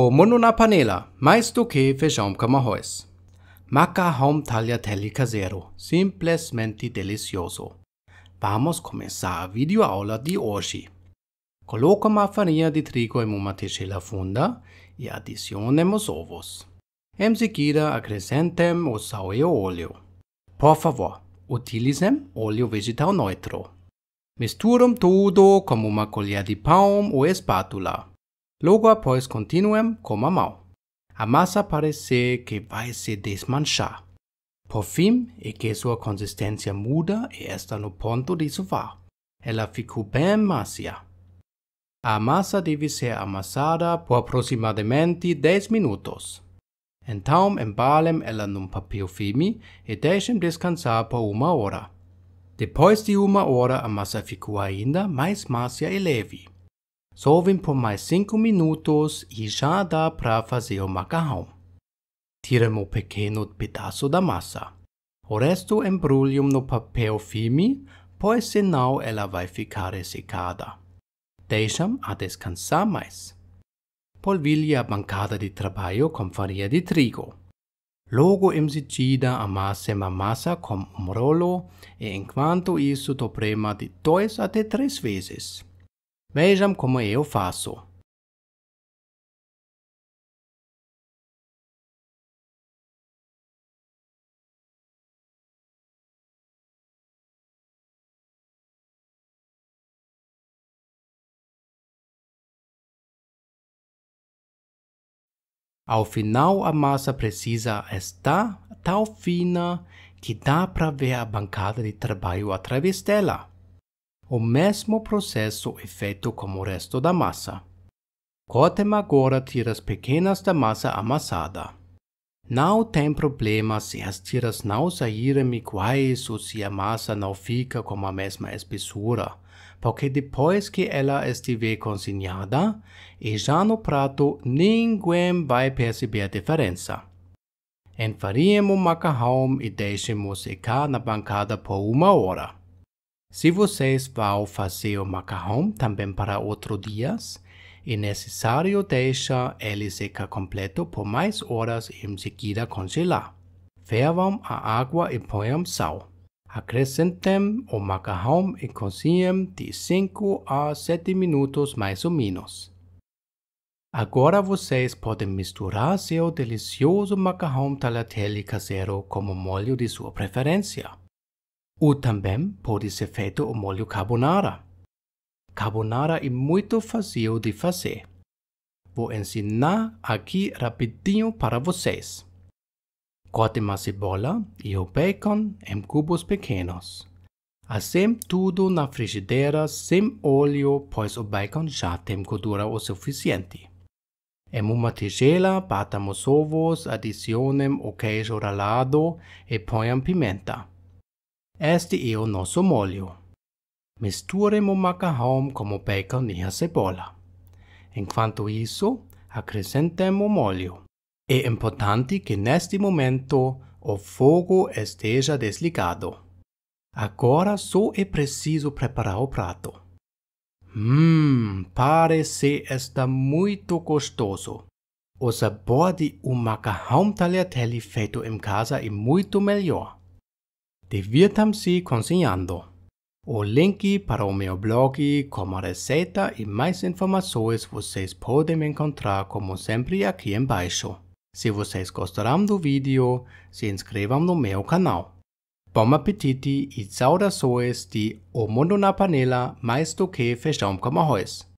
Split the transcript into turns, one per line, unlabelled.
Românuna panela, mais do que feijão com arroz. home tagliatelle caseiro, simplesmente delicioso. Vamos começar a videoaula de hoje. Coloque uma farinha de trigo em uma tigela funda e adicionemos ovos. Em seguida, acrescentem o sal e o óleo. Por favor, utilizem óleo vegetal neutro. Misturam tudo com uma colher de pão ou espátula. Logo após continuem com a mão. A massa parece que vai se desmanchar. Por fim, é que sua consistência muda e está no ponto de sovar. Ela ficou bem macia. A massa deve ser amassada por aproximadamente 10 minutos. Então, embalem ela num papel firme e deixem descansar por uma hora. Depois de uma hora, a massa ficou ainda mais macia e leve. Sovem por mais cinco minutos e já dá para fazer o macarrão. Tirem um pequeno pedaço da massa. O resto embrulham no papel filme, pois senão ela vai ficar ressecada. Deixam a descansar mais. Polvilhe a bancada de trabalho com farinha de trigo. Logo em seguida, amassem a massa com um rolo e enquanto isso, doprema de dois até três vezes. Vejam como eu faço. Ao final, a massa precisa estar tão fina que dá para ver a bancada de trabalho através dela o mesmo processo é feito como o resto da massa. Cortem agora tiras pequenas da massa amassada. Não tem problema se as tiras não saírem iguais ou se a massa não fica com a mesma espessura, porque depois que ela estiver cozinhada e já no prato, ninguém vai perceber a diferença. Enfariemos o macarrão e deixemos secar na bancada por uma hora. Se vocês vão fazer o macarrão também para outro dias, é necessário deixar ele secar completo por mais horas e em seguida congelar. Fervam a água e ponham sal. Acrescentem o macarrão e cozinhem de 5 a 7 minutos mais ou menos. Agora vocês podem misturar seu delicioso macarrão tagliatelle caseiro como molho de sua preferência ou também pode ser feito o molho carbonara. Carbonara é muito fácil de fazer. Vou ensinar aqui rapidinho para vocês. Corte uma cebola e o bacon em cubos pequenos. Assim tudo na frigideira sem óleo, pois o bacon já tem gordura o suficiente. Em uma tigela, batam os ovos, adicionem o queijo ralado e ponham pimenta. Este é o nosso molho. Misturemos o macarrão com o bacon e a cebola. Enquanto isso, acrescentemos o molho. É importante que neste momento o fogo esteja desligado. Agora só é preciso preparar o prato. Hum, parece estar muito gostoso. O sabor de um macarrão tagliatelle feito em casa é muito melhor. Divirtam-se cozinhando. O link para o meu blog com a receita e mais informações vocês podem encontrar como sempre aqui embaixo. Se vocês gostaram do vídeo, se inscrevam no meu canal. Bom apetite e saudações de O Mundo na Panela mais do que feijão com arroz.